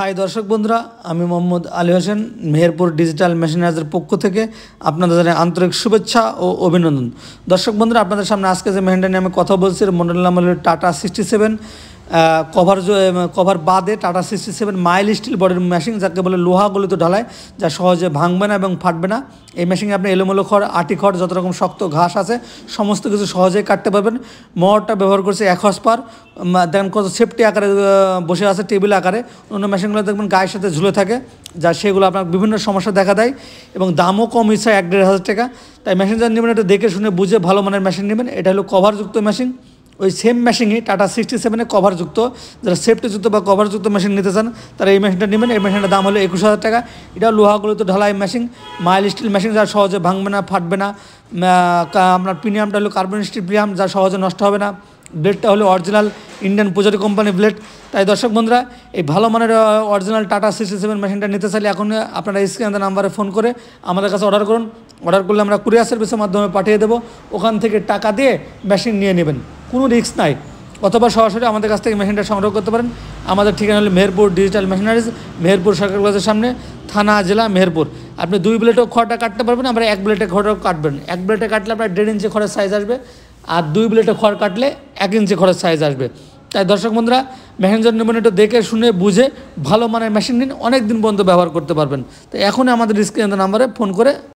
high দর্শক বন্ধুরা আমি মোহাম্মদ আলী হোসেন মেহেরপুর ডিজিটাল মেশিনার্সের পক্ষ থেকে আপনাদের আন্তরিক শুভেচ্ছা ও অভিনন্দন দর্শক বন্ধুরা আপনাদের সামনে আজকে যে মেহেন্ডা নিয়ে আমি কথা বলছি মন্ডল নাম হলো Tata sixty seven cover cover বাদে Tata sixty seven mild steel বডির মেশিন যাকে বলে লোহাগুলিতে ঢালায় যা সহজে ভাঙবে না এবং ফাটবে না এই মেশিনে আপনি এলোমেলো খড় আটি খড় যত রকম শক্ত ঘাস আছে সমস্ত কিছু সহজেই কাটতে পারবেন মোয়ারটা ব্যবহার করছে এক হসপার দেখেন কত সেফটি আকারে বসে আছে টেবিল আকারে অন্য মেশিনগুলো দেখবেন গায়ের সাথে ঝুলে থাকে যা সেগুলো আপনার বিভিন্ন সমস্যা দেখা দেয় এবং দামও কম ইচ্ছা এক দেড় হাজার টাকা তাই মেশিন যা নেবেন এটা দেখে শুনে বুঝে ভালো মানের মেশিন নেবেন এটা হলো কভারযুক্ত মেশিন ওই সেম মেশিনই টাটা সিক্সটি সেভেনে কভারযুক্ত যারা সেফটিযুক্ত বা কভারযুক্ত মেশিন নিতে চান তারা এই মেশিনটা নেবেন এই মেশিনটার দাম হলো একুশ হাজার টাকা এটা লোহাগুলোতে ঢালাই মেশিন মাইল স্টিল মেশিন যা সহজে ভাঙবে না ফাটবে না আপনার প্রিমিয়ামটা হলো কার্বন স্টিল প্রিমিয়াম যা সহজে নষ্ট হবে না ব্লেডটা হলো original Indian Pujari company blade তাই দর্শক বন্ধুরা এই ভালো মানের অরিজিনাল টাটা সিক্সটি সেভেন মেশিনটা নিতে চাইলে এখন আপনারা স্ক্রিনে নাম্বারে ফোন করে আমাদের কাছে অর্ডার করুন অর্ডার করলে আমরা কুরিয়ার সার্ভিসের মাধ্যমে পাঠিয়ে দেবো ওখান থেকে টাকা দিয়ে মেশিন নিয়ে নেবেন কোনো রিস্ক নাই অথবা সরাসরি আমাদের কাছ থেকে মেশিনটা সংগ্রহ করতে পারেন আমাদের ঠিকানা হলো মেহেরপুর ডিজিটাল মেশিনারিজ মেহেরপুর সরকার কলেজের সামনে থানা জেলা মেহেরপুর আপনি দুই ব্লেটেও খড়টা কাটতে পারবেন আমরা এক ব্লেটে খড়টাও কাটবেন এক ব্লেটে কাটলে আপনার দেড় ইঞ্চি খড়ের সাইজ আসবে আর দুই ব্লেটে খড় কাটলে এক ইঞ্চি খড়ের সাইজ আসবে তাই দর্শক বন্ধুরা মেহেঞ্জন নেবেন একটু দেখে শুনে বুঝে ভালো মানের মেশিন নিন অনেক দিন পর্যন্ত ব্যবহার করতে পারবেন তো এখন আমাদের স্ক্রিনের নাম্বারে ফোন করে